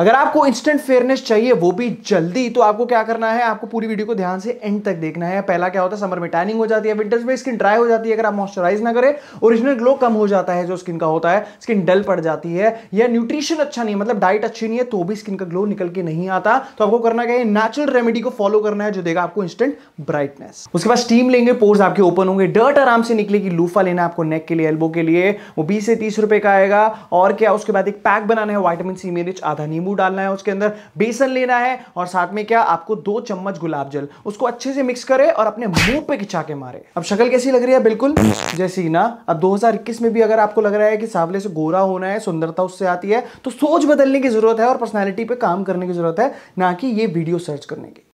अगर आपको instant fairness चाहिए वो भी जल्दी तो आपको क्या करना है आपको पूरी वीडियो को ध्यान से एंड तक देखना है पहला क्या होता है समर में टैनिंग हो जाती है विंटर्स में स्किन ड्राई हो जाती है अगर आप मॉइस्चराइज ना करें ओरिजिनल ग्लो कम हो जाता है जो स्किन का होता है स्किन डल पड़ जाती है या न्यूट्रिशन अच्छा नहीं है मतलब डाइट अच्छी नहीं है तो भी स्किन का ग्लो निकल के नहीं आता तो आपको करना क्या है नेचुरल रेमेडी को फॉलो करना है जो देगा आपको इंस्टेंट ब्राइटनेस उसके बाद स्टीम लेंगे पोर्स आपके ओपन होंगे डर्ट आराम से निकलेगी लूफा लेना आपको नेक के लिए एल्बो के लिए वो बीस से तीस रुपए का आएगा और क्या उसके बाद एक पैक बनाना है वाइटामिन सी मेरिच आधा नींबू डालना है उसके अंदर बेसन लेना है और साथ में क्या आपको दो चम्मच गुलाब जल उसको अच्छे से मिक्स करे और अपने मुंह पे खिंचा के मारे अब शक्ल कैसी लग रही है बिल्कुल जैसी ना अब दो में भी अगर आपको लग रहा है कि सावले से गोरा होना है सुंदरता उससे आती है तो सोच बदलने की जरूरत है और पर्सनैलिटी पे काम करने की जरूरत है ना कि ये वीडियो सर्च करने की